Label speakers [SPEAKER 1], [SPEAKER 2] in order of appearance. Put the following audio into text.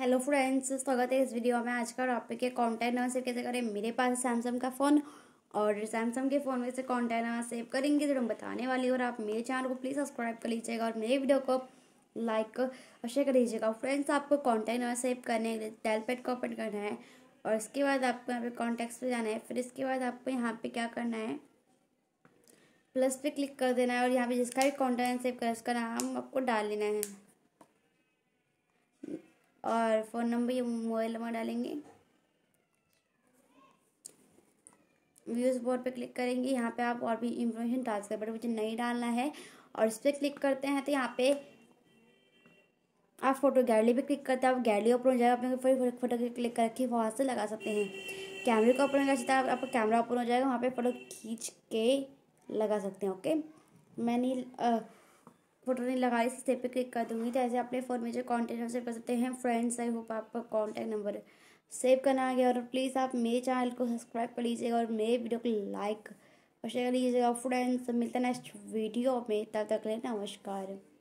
[SPEAKER 1] hello friends स्वागत है इस वीडियो में आज का टॉपिक है कॉन्टैक्ट नंबर सेव कैसे करें मेरे पास सैमसंग का फ़ोन और सैमसंग के फ़ोन में से कॉन्टैक्ट नंबर सेव करेंगे जो हम बताने वाली और आप मेरे चैनल को प्लीज़ सब्सक्राइब कर लीजिएगा और मेरे वीडियो को लाइक और शेयर कर लीजिएगा फ्रेंड्स आपको कॉन्टैक्ट नंबर सेव करने के लिए को ओपन करना है और इसके बाद आपको यहाँ पर कॉन्टैक्ट्स पर जाना है फिर इसके बाद आपको यहाँ पर क्या करना है प्लस पे क्लिक कर देना है और यहाँ पर जिसका भी कॉन्टैक्ट सेव कर उसका नाम आपको डाल लेना है और फ़ोन नंबर ये मोबाइल नंबर डालेंगे व्यूज़ बोर्ड पे क्लिक करेंगे यहाँ पे आप और भी इंफॉर्मेशन डाल सकते हैं बट मुझे नहीं डालना है और इस पर क्लिक करते हैं तो यहाँ पे आप फोटो गैलरी पे क्लिक करते हैं आप गैलरी ओपन हो जाएगा अपने फोटो क्लिक करके वहाँ से लगा सकते हैं कैमरे को ओपन कर सकते हैं आपका कैमरा ओपन हो जाएगा वहाँ पे फोटो खींच के लगा सकते हैं ओके मैंने फोटो नहीं लगाई इस स्टेप पे क्लिक कर दूंगी तो ऐसे अपने फ़ोन में जो कॉन्टैक्ट नंबर सेव कर सकते हैं फ्रेंड्स आई होप आपका कॉन्टैक्ट नंबर सेव करना आ गया और प्लीज़ आप मेरे चैनल को सब्सक्राइब कर लीजिएगा और मेरे वीडियो को लाइक और शेयर कर लीजिएगा फ्रेंड्स मिलते हैं नेक्स्ट वीडियो में तब तक ले नमस्कार